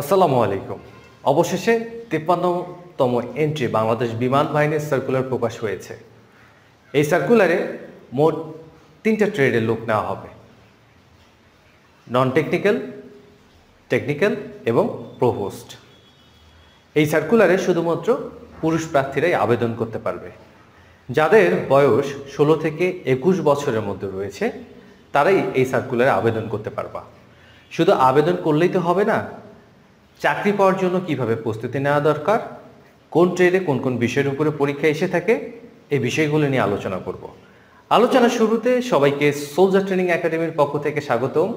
আসসালামু আলাইকুম অবশেষে তেপ্পান্নতম এন্ট্রি বাংলাদেশ বিমান বাহিনীর সার্কুলার প্রকাশ হয়েছে এই সার্কুলারে মোট তিনটা ট্রেডের লোক নেওয়া হবে নন টেকনিক্যাল টেকনিক্যাল এবং প্রোভোস্ট এই সার্কুলারে শুধুমাত্র পুরুষ প্রার্থীরাই আবেদন করতে পারবে যাদের বয়স ষোলো থেকে একুশ বছরের মধ্যে রয়েছে তারাই এই সার্কুলারে আবেদন করতে পারবা শুধু আবেদন করলেই তো হবে না চাকরি পাওয়ার জন্য কিভাবে প্রস্তুতি নেওয়া দরকার কোন ট্রেডে কোন কোন বিষয়ের উপরে পরীক্ষা এসে থাকে এই বিষয়গুলো নিয়ে আলোচনা করব আলোচনা শুরুতে সবাইকে সোলজার ট্রেনিং একাডেমির পক্ষ থেকে স্বাগতম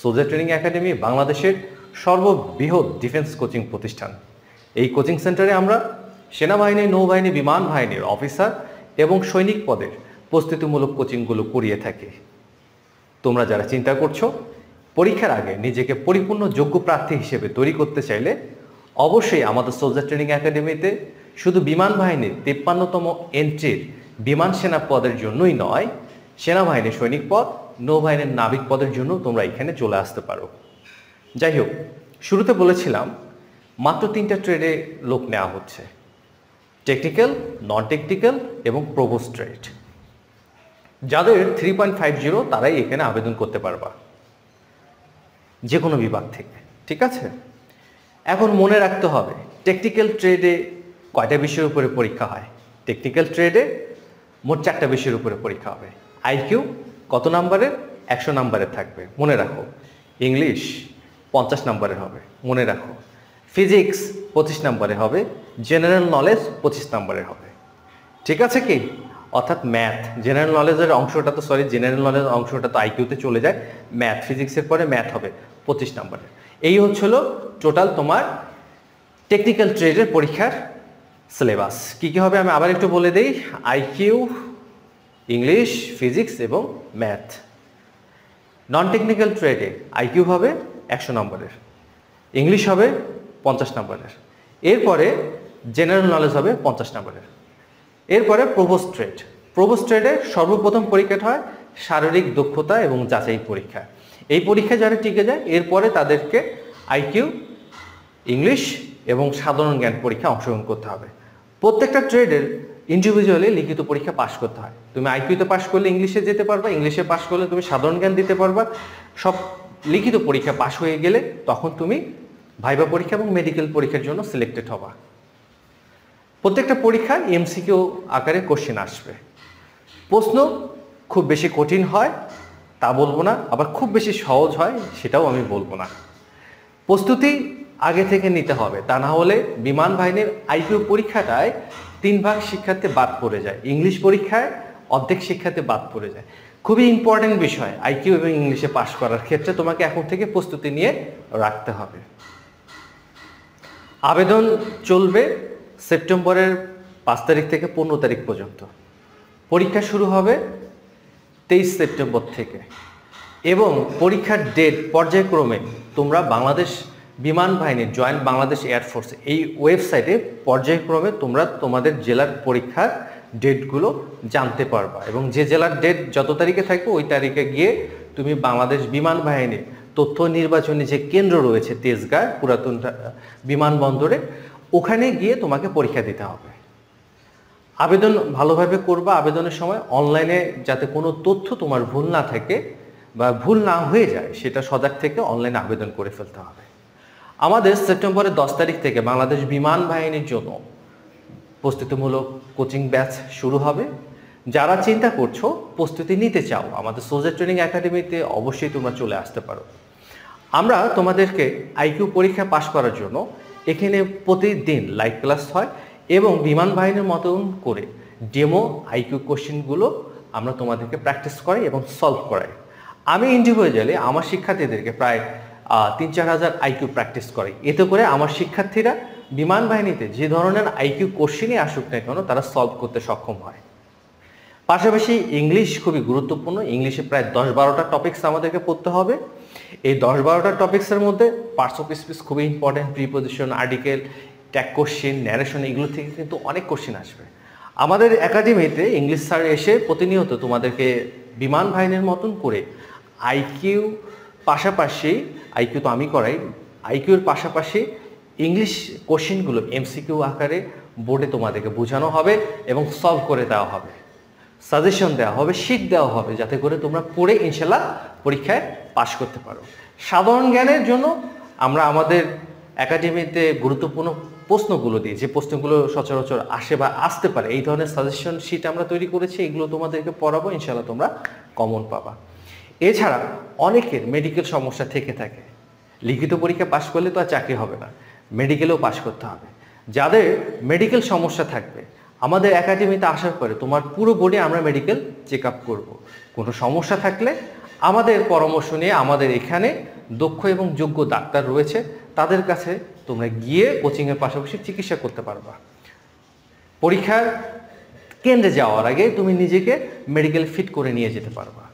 সোলজার ট্রেনিং একাডেমি বাংলাদেশের সর্ববৃহৎ ডিফেন্স কোচিং প্রতিষ্ঠান এই কোচিং সেন্টারে আমরা সেনাবাহিনী নৌবাহিনী বিমান বাহিনীর অফিসার এবং সৈনিক পদের প্রস্তুতিমূলক কোচিংগুলো করিয়ে থাকি তোমরা যারা চিন্তা করছো পরীক্ষার আগে নিজেকে পরিপূর্ণ যোগ্য প্রার্থী হিসেবে তৈরি করতে চাইলে অবশ্যই আমাদের সোলজার ট্রেনিং একাডেমিতে শুধু বিমান বাহিনীর তিপ্পান্নতম এন্ট্রির বিমান সেনা পদের জন্যই নয় সেনাবাহিনীর সৈনিক পদ নৌবাহিনীর নাবিক পদের জন্য তোমরা এখানে চলে আসতে পারো যাই হোক শুরুতে বলেছিলাম মাত্র তিনটা ট্রেডে লোক নেওয়া হচ্ছে টেকনিক্যাল নন টেকনিক্যাল এবং প্রবোস ট্রেড যাদের থ্রি পয়েন্ট ফাইভ জিরো তারাই এখানে আবেদন করতে পারবা যে কোনো বিভাগ থেকে ঠিক আছে এখন মনে রাখতে হবে টেকনিক্যাল ট্রেডে কয়টা বিষয়ের উপরে পরীক্ষা হয় টেকনিক্যাল ট্রেডে মোট চারটা বিষয়ের উপরে পরীক্ষা হবে আইকিউ কত নাম্বারের একশো নাম্বারের থাকবে মনে রাখো ইংলিশ পঞ্চাশ নাম্বারের হবে মনে রাখো ফিজিক্স পঁচিশ নাম্বারে হবে জেনারেল নলেজ পঁচিশ নাম্বারে হবে ঠিক আছে কি অর্থাৎ ম্যাথ জেনারেল নলেজের অংশটা তো সরি জেনারেল নলেজ অংশটা তো আইকিউতে চলে যায় ম্যাথ ফিজিক্সের পরে ম্যাথ হবে পঁচিশ নম্বরের এই হচ্ছিল টোটাল তোমার টেকনিক্যাল ট্রেডের পরীক্ষার সিলেবাস কী কী হবে আমি আবার একটু বলে দিই আইকিউ ইংলিশ ফিজিক্স এবং ম্যাথ নন টেকনিক্যাল ট্রেডে আইকিউ হবে একশো নম্বরের ইংলিশ হবে পঞ্চাশ নম্বরের এরপরে জেনারেল নলেজ হবে পঞ্চাশ নম্বরের এরপরে প্রবোস ট্রেড প্রবোস ট্রেডে সর্বপ্রথম পরীক্ষাটা হয় শারীরিক দক্ষতা এবং যাচাই পরীক্ষা এই পরীক্ষা যারা টিকে যায় এরপরে তাদেরকে আইকিউ ইংলিশ এবং সাধারণ জ্ঞান পরীক্ষা অংশগ্রহণ করতে হবে প্রত্যেকটা ট্রেডের ইন্ডিভিজুয়ালি লিখিত পরীক্ষা পাশ করতে হয় তুমি আইকিউতে পাশ করলে ইংলিশে যেতে পারবা ইংলিশে পাশ করলে তুমি সাধারণ জ্ঞান দিতে পারবা সব লিখিত পরীক্ষা পাশ হয়ে গেলে তখন তুমি ভাইবা পরীক্ষা এবং মেডিকেল পরীক্ষার জন্য সিলেক্টেড হবা প্রত্যেকটা পরীক্ষা এমসিকিউ আকারে কোশ্চেন আসবে প্রশ্ন খুব বেশি কঠিন হয় তা বলবো না আবার খুব বেশি সহজ হয় সেটাও আমি বলবো না প্রস্তুতি আগে থেকে নিতে হবে তা না হলে বিমান বাহিনীর আইপিও পরীক্ষাটায় তিন ভাগ শিক্ষার্থী বাদ পড়ে যায় ইংলিশ পরীক্ষায় অর্ধেক শিক্ষাতে বাদ পড়ে যায় খুবই ইম্পর্টেন্ট বিষয় আইকিউ এবং ইংলিশে পাশ করার ক্ষেত্রে তোমাকে এখন থেকে প্রস্তুতি নিয়ে রাখতে হবে আবেদন চলবে সেপ্টেম্বরের পাঁচ তারিখ থেকে পনেরো তারিখ পর্যন্ত পরীক্ষা শুরু হবে তেইশ সেপ্টেম্বর থেকে এবং পরীক্ষার ডেট পর্যায়ক্রমে তোমরা বাংলাদেশ বিমান বাহিনীর জয়েন্ট বাংলাদেশ এয়ারফোর্স এই ওয়েবসাইটে পর্যায়ক্রমে তোমরা তোমাদের জেলার পরীক্ষার ডেটগুলো জানতে পারবা এবং যে জেলার ডেট যত তারিখে থাকবে ওই তারিখে গিয়ে তুমি বাংলাদেশ বিমান বাহিনীর তথ্য নির্বাচনী যে কেন্দ্র রয়েছে তেজগাঁ পুরাতন বিমানবন্দরে ওখানে গিয়ে তোমাকে পরীক্ষা দিতে হবে আবেদন ভালোভাবে করবা আবেদনের সময় অনলাইনে যাতে কোনো তথ্য তোমার ভুল না থাকে বা ভুল না হয়ে যায় সেটা সজাগ থেকে অনলাইনে আবেদন করে ফেলতে হবে আমাদের সেপ্টেম্বরের দশ তারিখ থেকে বাংলাদেশ বিমান বাহিনীর জন্য প্রস্তুতিমূলক কোচিং ব্যাচ শুরু হবে যারা চিন্তা করছো প্রস্তুতি নিতে চাও আমাদের সোজার ট্রেনিং একাডেমিতে অবশ্যই তোমরা চলে আসতে পারো আমরা তোমাদেরকে আইকিউ পরীক্ষা পাশ করার জন্য এখানে প্রতিদিন লাইভ ক্লাস হয় এবং বিমান বাহিনীর মতন করে ডেমো আইকিউ কোশ্চেনগুলো আমরা তোমাদেরকে প্র্যাকটিস করাই এবং সলভ করাই আমি ইন্ডিভিজুয়ালি আমার শিক্ষার্থীদেরকে প্রায় তিন চার হাজার আইকিউ প্র্যাকটিস করাই এতে করে আমার শিক্ষার্থীরা বিমান বাহিনীতে যে ধরনের আইকিউ কোশ্চেনই আসুক না কেন তারা সলভ করতে সক্ষম হয় পাশাপাশি ইংলিশ খুবই গুরুত্বপূর্ণ ইংলিশে প্রায় দশ বারোটা টপিক্স আমাদেরকে পড়তে হবে এই দশ বারোটা টপিক্সের মধ্যে পার্টস অফ স্পিচ খুবই important preposition article tag question narration এগুলো থেকে কিন্তু অনেক কোশ্চেন আসবে আমাদের একাডেমিতে ইংলিশ স্যার এসে প্রতিনিয়ত তোমাদেরকে বিমান বাহিনীর মতন করে আইকিউ পাশাপাশি আইকিউ তো আমি করাই আইকিউর পাশাপাশি ইংলিশ কোশ্চেনগুলো এমসিকিউ আকারে বোর্ডে তোমাদেরকে বোঝানো হবে এবং সলভ করে দেওয়া হবে সাজেশন দেওয়া হবে শিখ দেওয়া হবে যাতে করে তোমরা পড়ে ইনশাল্লাহ পরীক্ষায় পাশ করতে পারো সাধারণ জ্ঞানের জন্য আমরা আমাদের একাডেমিতে গুরুত্বপূর্ণ প্রশ্নগুলো দিয়ে যে প্রশ্নগুলো সচরাচর আসে বা আসতে পারে এই ধরনের সাজেশন শিট আমরা তৈরি করেছি এগুলো তোমাদেরকে পড়াবো ইনশাল্লাহ তোমরা কমন পাবা এছাড়া অনেকের মেডিকেল সমস্যা থেকে থাকে লিখিত পরীক্ষা পাশ করলে তো আর চাকরি হবে না মেডিকেলেও পাশ করতে হবে যাদের মেডিকেল সমস্যা থাকবে আমাদের একাডেমিতে আসার পরে তোমার পুরো বোর্ডে আমরা মেডিকেল চেক আপ করবো কোনো সমস্যা থাকলে আমাদের পরামর্শ নিয়ে আমাদের এখানে দক্ষ এবং যোগ্য ডাক্তার রয়েছে তাদের কাছে তোমরা গিয়ে কোচিংয়ের পাশাপাশি চিকিৎসা করতে পারবা পরীক্ষার কেন্দ্রে যাওয়ার আগে তুমি নিজেকে মেডিকেল ফিট করে নিয়ে যেতে পারবা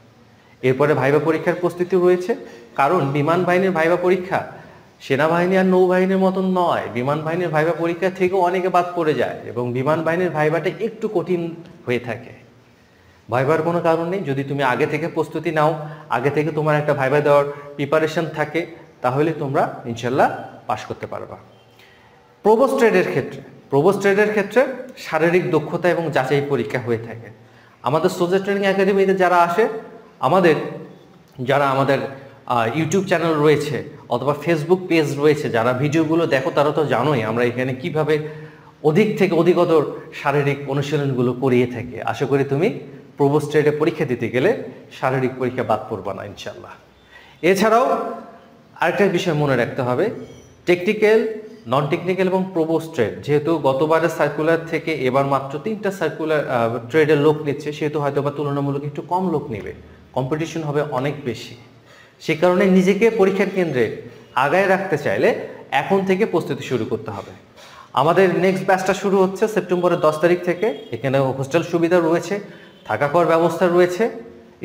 এরপরে ভাইবা পরীক্ষার প্রস্তুতি হয়েছে কারণ বিমান বাহিনীর ভাইবা পরীক্ষা সেনাবাহিনী আর নৌবাহিনীর মতন নয় বিমান বাহিনীর ভাইবা পরীক্ষা থেকেও অনেকে বাদ পড়ে যায় এবং বিমান বাহিনীর ভাইবাটা একটু কঠিন হয়ে থাকে ভাইবার কোনো কারণ নেই যদি তুমি আগে থেকে প্রস্তুতি নাও আগে থেকে তোমার একটা ভাইবা দেওয়ার প্রিপারেশন থাকে তাহলে তোমরা ইনশাল্লাহ পাশ করতে পারবা প্রবোস ট্রেডের ক্ষেত্রে প্রবোস ট্রেডের ক্ষেত্রে শারীরিক দক্ষতা এবং যাচাই পরীক্ষা হয়ে থাকে আমাদের সোজেস ট্রেনিং একাডেমিতে যারা আসে আমাদের যারা আমাদের ইউটিউব চ্যানেল রয়েছে অথবা ফেসবুক পেজ রয়েছে যারা ভিডিওগুলো দেখো তারা তো জানোই আমরা এখানে কিভাবে অধিক থেকে অধিকতর শারীরিক অনুশীলনগুলো করিয়ে থাকে আশা করি তুমি প্রবোস ট্রেডে পরীক্ষা দিতে গেলে শারীরিক পরীক্ষা বাদ পড়বা না ইনশাল্লাহ এছাড়াও আরেকটা বিষয় মনে রাখতে হবে টেকনিক্যাল নন টেকনিক্যাল এবং প্রবোস ট্রেড যেহেতু গতবারের সার্কুলার থেকে এবার মাত্র তিনটা সার্কুলার ট্রেডের লোক নিচ্ছে সেহেতু হয়তো বা তুলনামূলক একটু কম লোক নেবে কম্পিটিশন হবে অনেক বেশি সে কারণে নিজেকে পরীক্ষার কেন্দ্রে আগায় রাখতে চাইলে এখন থেকে প্রস্তুতি শুরু করতে হবে আমাদের নেক্সট ব্যাচটা শুরু হচ্ছে সেপ্টেম্বরের দশ তারিখ থেকে এখানে হোস্টেল সুবিধা রয়েছে থাকা খাওয়ার ব্যবস্থা রয়েছে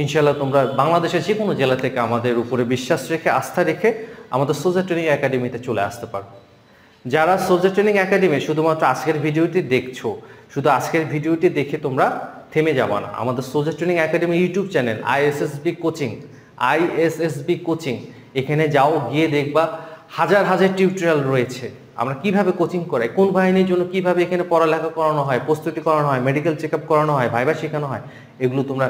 ইনশাল্লাহ তোমরা বাংলাদেশের যে কোনো জেলা থেকে আমাদের উপরে বিশ্বাস রেখে আস্থা রেখে আমাদের সোজা ট্রেনিং একাডেমিতে চলে আসতে পারো যারা সোজা ট্রেনিং একাডেমি শুধুমাত্র আজকের ভিডিওটি দেখছো শুধু আজকের ভিডিওটি দেখে তোমরা থেমে যাবা না আমাদের সোজা training academy YouTube channel ISSB coaching ISSB coaching এখানে যাও গিয়ে দেখবা হাজার হাজার টিউটোরিয়াল রয়েছে আমরা কিভাবে কোচিং করাই কোন বাহিনীর জন্য কিভাবে এখানে পড়ালেখা করানো হয় প্রস্তুতি করানো হয় মেডিকেল চেক করানো হয় ভাইবার শেখানো হয় এগুলো তোমরা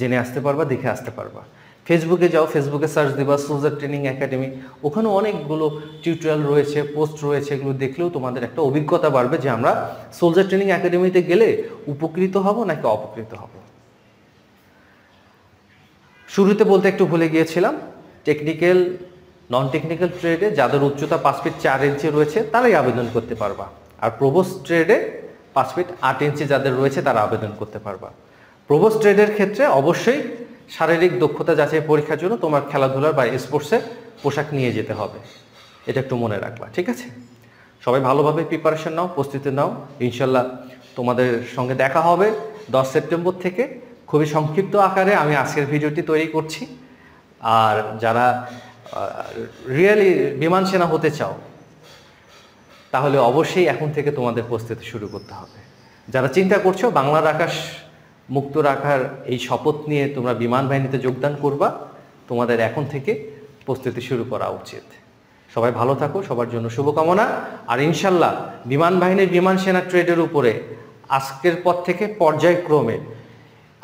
জেনে আসতে পারবা দেখে আসতে পারবা ফেসবুকে যাও ফেসবুকে সার্চ দিবা সোজার ট্রেনিং একাডেমি ওখানেও অনেকগুলো টিউটোরিয়াল রয়েছে পোস্ট রয়েছে এগুলো দেখলেও তোমাদের একটা অভিজ্ঞতা বাড়বে যে আমরা সোলজার ট্রেনিং একাডেমিতে গেলে উপকৃত হব নাকি অপকৃত হব শুরুতে বলতে একটু ভুলে গিয়েছিলাম টেকনিক্যাল নন টেকনিক্যাল ট্রেডে যাদের উচ্চতা পাঁচ ফিট চার ইঞ্চি রয়েছে তারাই আবেদন করতে পারবা আর প্রবোস ট্রেডে পাঁচ ফিট আট ইঞ্চি যাদের রয়েছে তারা আবেদন করতে পারবা প্রোবোস ট্রেডের ক্ষেত্রে অবশ্যই শারীরিক দক্ষতা যাচাই পরীক্ষার জন্য তোমার খেলাধুলার বা স্পোর্টসের পোশাক নিয়ে যেতে হবে এটা একটু মনে রাখবা ঠিক আছে সবাই ভালোভাবে প্রিপারেশন নাও প্রস্তুতি নাও ইনশাল্লাহ তোমাদের সঙ্গে দেখা হবে দশ সেপ্টেম্বর থেকে খুবই সংক্ষিপ্ত আকারে আমি আজকের ভিডিওটি তৈরি করছি আর যারা রিয়েলি বিমান সেনা হতে চাও তাহলে অবশ্যই এখন থেকে তোমাদের প্রস্তুতি শুরু করতে হবে যারা চিন্তা করছো বাংলার আকাশ মুক্ত রাখার এই শপথ নিয়ে তোমরা বিমান বাহিনীতে যোগদান করবা তোমাদের এখন থেকে প্রস্তুতি শুরু করা উচিত সবাই ভালো থাকো সবার জন্য শুভকামনা আর ইনশাল্লাহ বিমান বাহিনীর বিমান সেনা ট্রেডের উপরে আজকের পর থেকে পর্যায়ক্রমে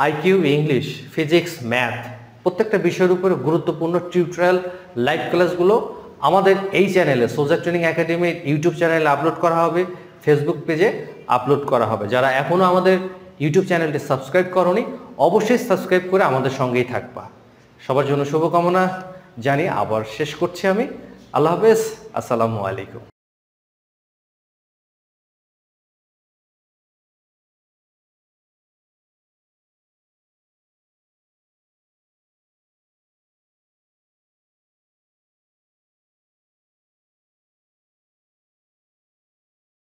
আইকিউ ইংলিশ ফিজিক্স ম্যাথ প্রত্যেকটা বিষয়ের উপরে গুরুত্বপূর্ণ টিউটোরিয়াল লাইভ ক্লাসগুলো আমাদের এই চ্যানেলে সোজা ট্রেনিং একাডেমির ইউটিউব চ্যানেলে আপলোড করা হবে ফেসবুক পেজে আপলোড করা হবে যারা এখনও আমাদের ইউটিউব চ্যানেলটি সাবস্ক্রাইব করনি অবশ্যই সাবস্ক্রাইব করে আমাদের সঙ্গেই থাকবা সবার জন্য শুভকামনা জানি আবার শেষ করছি আমি আল্লাহ হাফেজ আসসালামু আলাইকুম